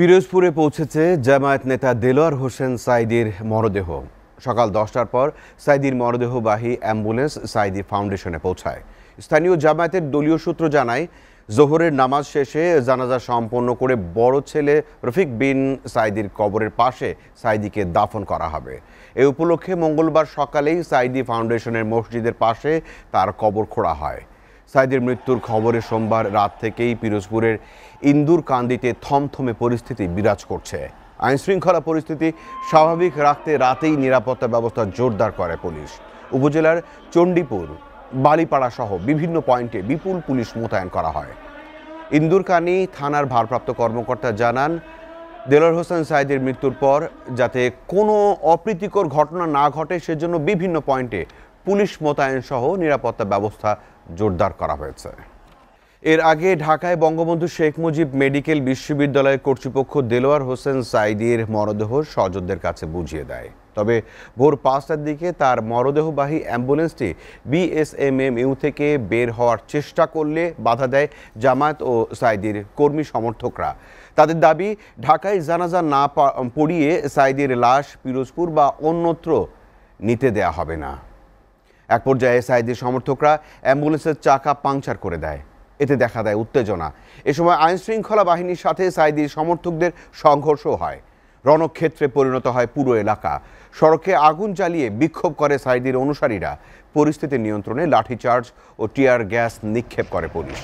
পিরোজপুরে পৌঁছেছে জামায়াত নেতা দেলোয়ার হোসেন সাইদির মরদেহ সকাল দশটার পর সাইদির মরদেহবাহী অ্যাম্বুলেন্স সাইদি ফাউন্ডেশনে পৌঁছায় স্থানীয় জামায়াতের দলীয় সূত্র জানায় জোহরের নামাজ শেষে জানাজা সম্পন্ন করে বড় ছেলে রফিক বিন সাইদির কবরের পাশে সাইদিকে দাফন করা হবে এ উপলক্ষে মঙ্গলবার সকালেই সাইদি ফাউন্ডেশনের মসজিদের পাশে তার কবর খোঁড়া হয় সাইদের মৃত্যুর খবরে সোমবার রাত থেকেই পিরোজপুরের ইন্দুর কান্দিতে থমথমে পরিস্থিতি বিরাজ করছে আইনশৃঙ্খলা পরিস্থিতি স্বাভাবিক রাখতে রাতেই নিরাপত্তা ব্যবস্থা জোরদার করে পুলিশ উপজেলার চণ্ডীপুর বালিপাড়া সহ বিভিন্ন পয়েন্টে বিপুল পুলিশ মোতায়েন করা হয় ইন্দুরকানি থানার ভারপ্রাপ্ত কর্মকর্তা জানান দেলোয়ার হোসেন সাইদের মৃত্যুর পর যাতে কোনো অপ্রীতিকর ঘটনা না ঘটে সেজন্য বিভিন্ন পয়েন্টে পুলিশ মোতায়েন সহ নিরাপত্তা ব্যবস্থা জোরদার করা হয়েছে এর আগে ঢাকায় বঙ্গবন্ধু শেখ মুজিব মেডিকেল বিশ্ববিদ্যালয়ের কর্তৃপক্ষ দেলোয়ার হোসেন সাইদির মরদেহ স্বজনদের কাছে বুঝিয়ে দেয় তবে ভোর পাঁচটার দিকে তার মরদেহবাহী অ্যাম্বুলেন্সটি বিএসএমএম ইউ থেকে বের হওয়ার চেষ্টা করলে বাধা দেয় জামায়াত ও সাইদির কর্মী সমর্থকরা তাদের দাবি ঢাকায় জানাজা না পড়িয়ে সাইদির লাশ পিরোজপুর বা অন্যত্র নিতে দেয়া হবে না এক পর্যায়ে সাইদির সমর্থকরা অ্যাম্বুলেন্সের চাকা পাংচার করে দেয় এতে দেখা দেয় উত্তেজনা এ সময় আইনশৃঙ্খলা বাহিনীর সাথে সাইদির সমর্থকদের সংঘর্ষ হয় রণক্ষেত্রে পরিণত হয় পুরো এলাকা সড়কে আগুন জ্বালিয়ে বিক্ষোভ করে সাইদির অনুসারীরা পরিস্থিতি নিয়ন্ত্রণে লাঠিচার্জ ও টিয়ার গ্যাস নিক্ষেপ করে পুলিশ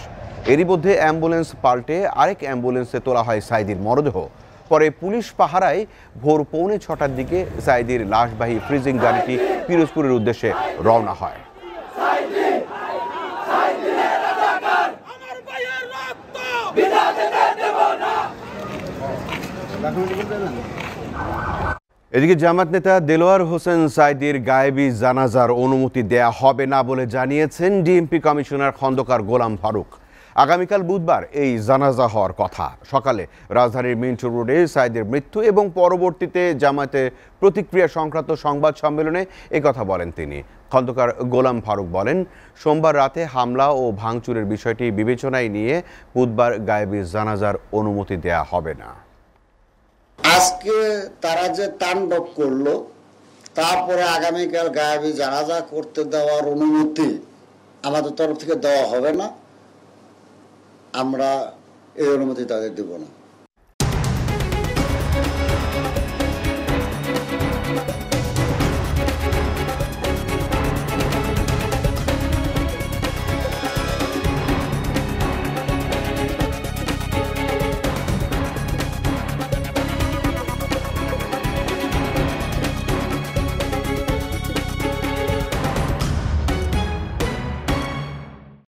এরই মধ্যে অ্যাম্বুলেন্স পাল্টে আরেক অ্যাম্বুলেন্সে তোলা হয় সাইদির মরদেহ পরে পুলিশ পাহারায় ভোর পৌনে ছটার দিকে সাইদির লাশবাহী ফ্রিজিং গাড়িটি পিরোজপুরের উদ্দেশ্যে রওনা হয় এদিকে জামাত নেতা দেলোয়ার হোসেন সাইদির গায়েবী জানাজার অনুমতি দেয়া হবে না বলে জানিয়েছেন ডিএমপি কমিশনার খন্দকার গোলাম ফারুক আগামীকাল বুধবার এই জানাজা হওয়ার কথা সকালে রাজধানীর মিন্টু রোডে সাইদের মৃত্যু এবং পরবর্তীতে জামাতে প্রতিক্রিয়া সংক্রান্ত সংবাদ সম্মেলনে কথা বলেন তিনি খন্দকার গোলাম ফারুক বলেন সোমবার রাতে হামলা ও ভাঙচুরের বিষয়টি বিবেচনায় নিয়ে বুধবার গায়েবী জানাজার অনুমতি দেয়া হবে না আজকে তারা যে তাণ্ডব করলো তারপরে আগামীকাল গায়েবী জানাজা করতে দেওয়ার অনুমতি আমাদের তরফ থেকে দেওয়া হবে না আমরা এই অনুমতি তাদের দেব না